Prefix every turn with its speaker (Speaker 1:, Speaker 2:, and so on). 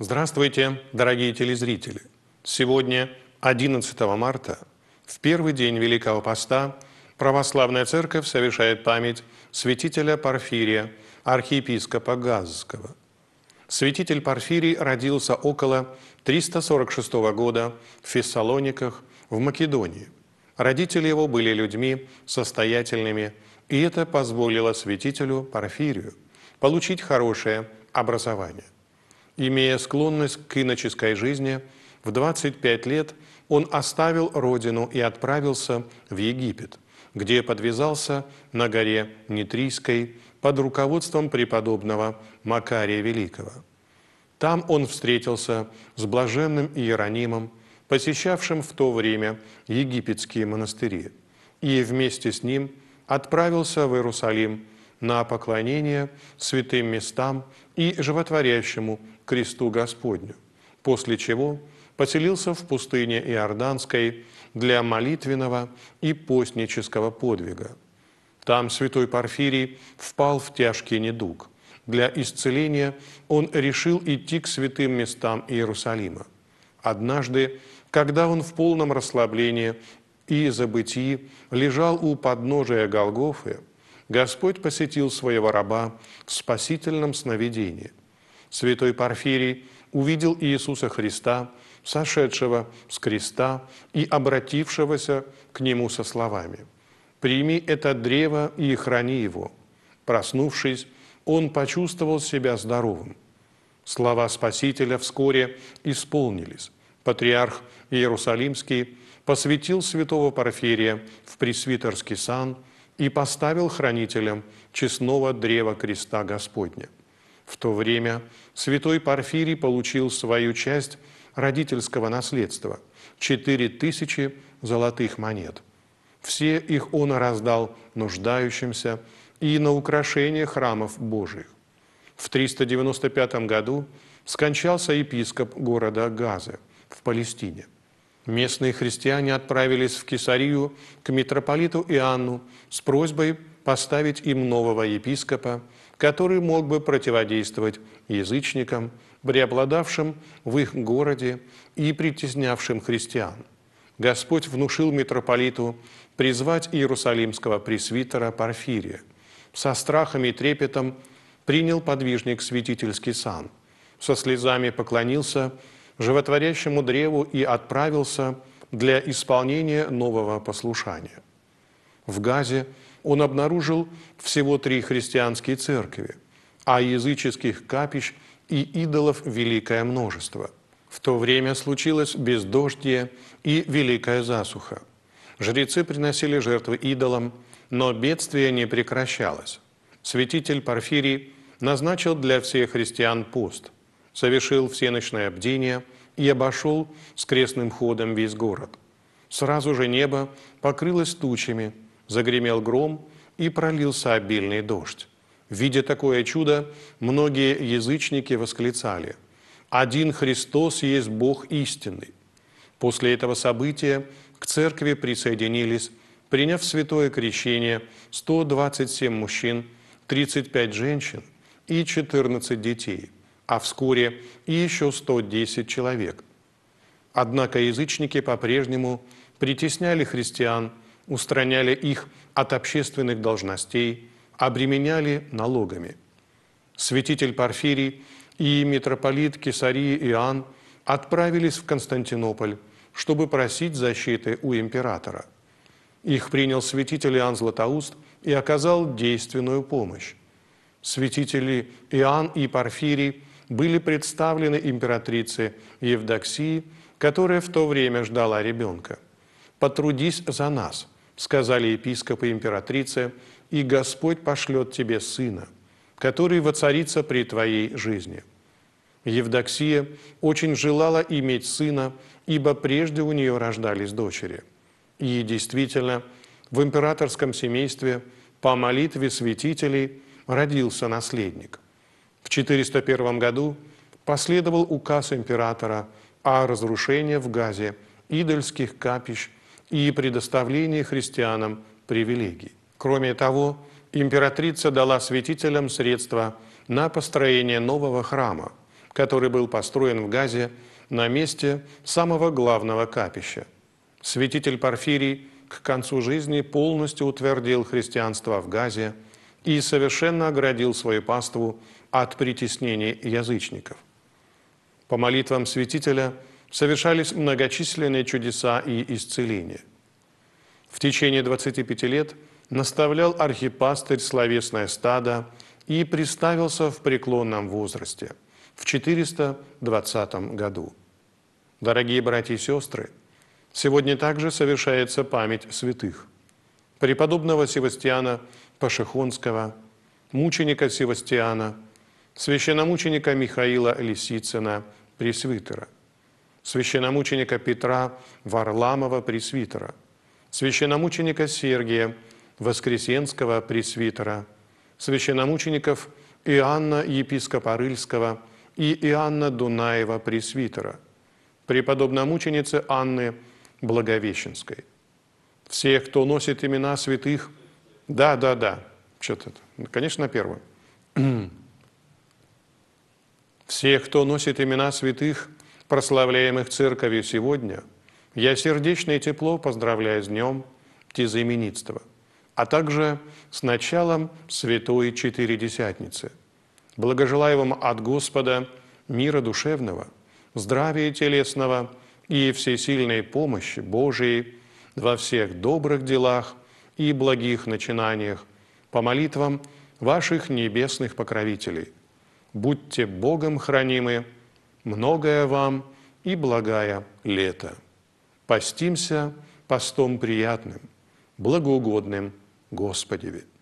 Speaker 1: Здравствуйте, дорогие телезрители! Сегодня, 11 марта, в первый день Великого Поста, Православная Церковь совершает память святителя Порфирия, архиепископа Газского. Святитель Порфирий родился около 346 года в Фессалониках в Македонии. Родители его были людьми состоятельными, и это позволило святителю Порфирию получить хорошее образование. Имея склонность к иноческой жизни, в 25 лет он оставил родину и отправился в Египет, где подвязался на горе Нитрийской под руководством преподобного Макария Великого. Там он встретился с блаженным Иеронимом, посещавшим в то время египетские монастыри, и вместе с ним отправился в Иерусалим на поклонение святым местам и животворящему кресту Господню, после чего поселился в пустыне Иорданской для молитвенного и постнического подвига. Там святой Порфирий впал в тяжкий недуг. Для исцеления он решил идти к святым местам Иерусалима. Однажды, когда он в полном расслаблении и забытии лежал у подножия Голгофы, Господь посетил своего раба в спасительном сновидении святой Парфирий увидел Иисуса Христа, сошедшего с креста и обратившегося к нему со словами «Прими это древо и храни его». Проснувшись, он почувствовал себя здоровым. Слова Спасителя вскоре исполнились. Патриарх Иерусалимский посвятил святого Порфирия в пресвитерский сан и поставил хранителем честного древа креста Господня. В то время святой Парфирий получил свою часть родительского наследства – 4000 золотых монет. Все их он раздал нуждающимся и на украшение храмов Божьих. В 395 году скончался епископ города Газы в Палестине. Местные христиане отправились в Кесарию к митрополиту Иоанну с просьбой поставить им нового епископа который мог бы противодействовать язычникам, преобладавшим в их городе и притеснявшим христиан. Господь внушил митрополиту призвать иерусалимского пресвитера Порфирия. Со страхом и трепетом принял подвижник святительский сан, со слезами поклонился животворящему древу и отправился для исполнения нового послушания. В Газе – он обнаружил всего три христианские церкви, а языческих капищ и идолов великое множество. В то время случилось бездождье и великая засуха. Жрецы приносили жертвы идолам, но бедствие не прекращалось. Святитель Порфирий назначил для всех христиан пост, совершил всеночное бдение и обошел с крестным ходом весь город. Сразу же небо покрылось тучами – загремел гром и пролился обильный дождь. Видя такое чудо, многие язычники восклицали «Один Христос есть Бог истинный». После этого события к церкви присоединились, приняв святое крещение, 127 мужчин, 35 женщин и 14 детей, а вскоре и еще 110 человек. Однако язычники по-прежнему притесняли христиан – устраняли их от общественных должностей, обременяли налогами. Святитель Порфирий и митрополит Кесарии Иоанн отправились в Константинополь, чтобы просить защиты у императора. Их принял святитель Иоанн Златоуст и оказал действенную помощь. Святители Иоанн и Порфирий были представлены императрице Евдоксии, которая в то время ждала ребенка. «Потрудись за нас», сказали епископ и императрице, и Господь пошлет тебе сына, который воцарится при твоей жизни. Евдоксия очень желала иметь сына, ибо прежде у нее рождались дочери. И действительно, в императорском семействе по молитве святителей родился наследник. В 401 году последовал указ императора о разрушении в Газе идольских капищ и предоставление христианам привилегий. Кроме того, императрица дала святителям средства на построение нового храма, который был построен в Газе на месте самого главного капища. Святитель Порфирий к концу жизни полностью утвердил христианство в Газе и совершенно оградил свою паству от притеснений язычников. По молитвам святителя – совершались многочисленные чудеса и исцеления. В течение 25 лет наставлял архипастырь словесное стадо и приставился в преклонном возрасте в 420 году. Дорогие братья и сестры, сегодня также совершается память святых. Преподобного Севастиана Пашихонского, мученика Севастиана, священномученика Михаила Лисицына, пресвитера – священномученика Петра Варламова пресвитера, священномученика Сергия Воскресенского пресвитера, священномучеников Иоанна епископа Рыльского и Иоанна Дунаева пресвитера, преподобномученицы Анны Благовещенской. Всех, кто носит имена святых, да, да, да, что-то, ну, конечно, первое. Всех, кто носит имена святых – прославляемых Церковью сегодня, я сердечно и тепло поздравляю с Днем Тезаименитства, а также с началом Святой Четыредесятницы. Благожелаю вам от Господа мира душевного, здравия телесного и всесильной помощи Божией во всех добрых делах и благих начинаниях, по молитвам ваших небесных покровителей. Будьте Богом хранимы – многое вам и благая лето. Постимся постом приятным, благоугодным Господеве.